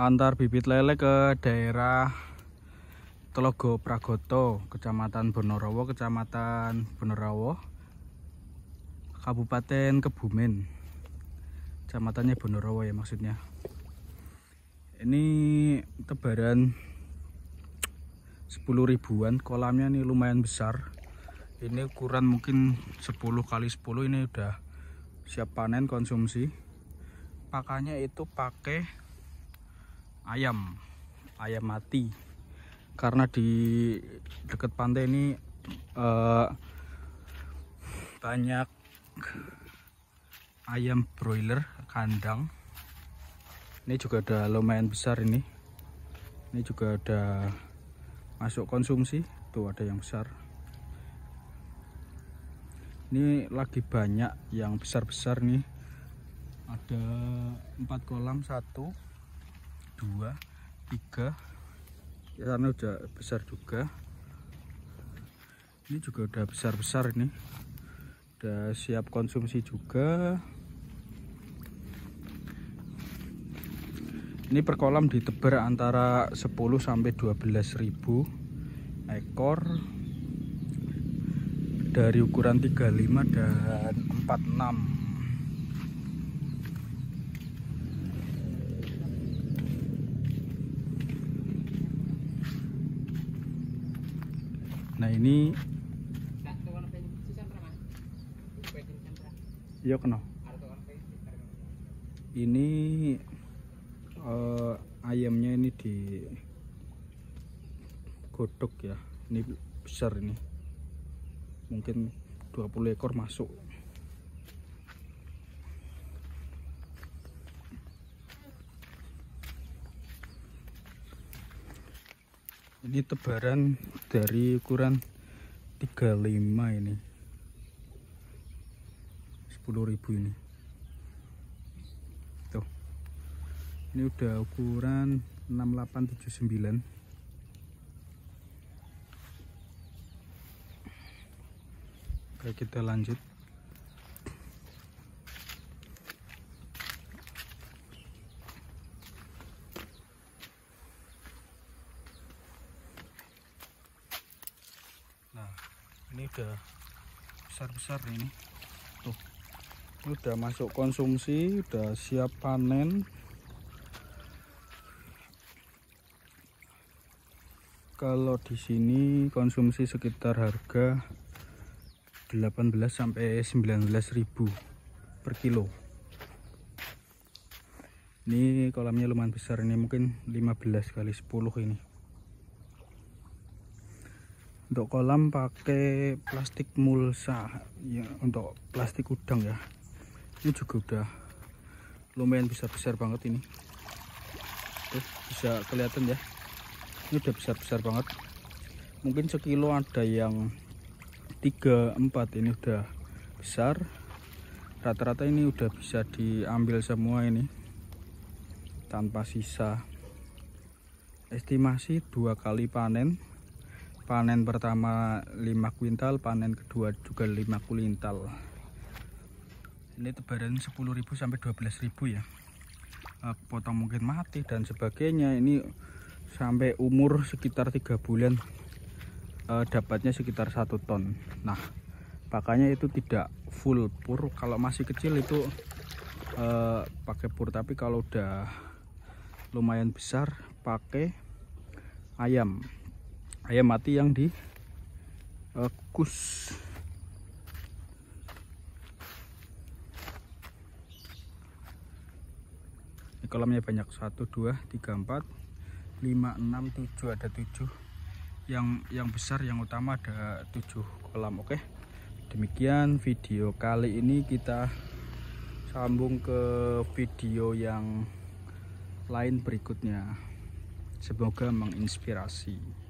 antar bibit lele ke daerah Telogo Pragoto, Kecamatan Bonorowo, Kecamatan Bonorowo, Kabupaten Kebumen, Kecamatannya Bonorowo ya maksudnya. Ini tebaran 10 ribuan, kolamnya ini lumayan besar. Ini ukuran mungkin 10 kali 10 ini udah siap panen konsumsi. Pakannya itu pakai ayam ayam mati karena di dekat pantai ini uh, banyak ayam broiler kandang ini juga ada lumayan besar ini ini juga ada masuk konsumsi tuh ada yang besar ini lagi banyak yang besar-besar nih ada empat kolam satu dua tiga karena udah besar juga ini juga udah besar-besar ini udah siap konsumsi juga ini per kolam ditebar antara 10 sampai 12 ribu ekor dari ukuran 35 dan 46 nah ini iya kena ini uh, ayamnya ini di godok ya ini besar ini mungkin 20 ekor masuk ini tebaran dari ukuran 35 ini 10.000 ini tuh ini udah ukuran 6879 Oke kita lanjut ini udah besar-besar ini tuh ini udah masuk konsumsi udah siap panen kalau di sini konsumsi sekitar harga 18 sampai 19 ribu per kilo ini kolamnya lumayan besar ini mungkin 15 kali 10 ini untuk kolam pakai plastik mulsa ya untuk plastik udang ya ini juga udah lumayan besar-besar banget ini tuh bisa kelihatan ya ini udah besar-besar banget mungkin sekilo ada yang tiga empat. ini udah besar rata-rata ini udah bisa diambil semua ini tanpa sisa estimasi dua kali panen panen pertama 5 kuintal panen kedua juga 5 kuintal ini tebaran 10.000 sampai 12.000 ya eh, potong mungkin mati dan sebagainya ini sampai umur sekitar tiga bulan eh, dapatnya sekitar satu ton nah pakainya itu tidak full pur kalau masih kecil itu eh, pakai pur tapi kalau udah lumayan besar pakai ayam ayam mati yang di uh, kus kolamnya banyak 1 dua tiga empat lima enam tujuh ada tujuh yang yang besar yang utama ada tujuh kolam oke demikian video kali ini kita sambung ke video yang lain berikutnya semoga menginspirasi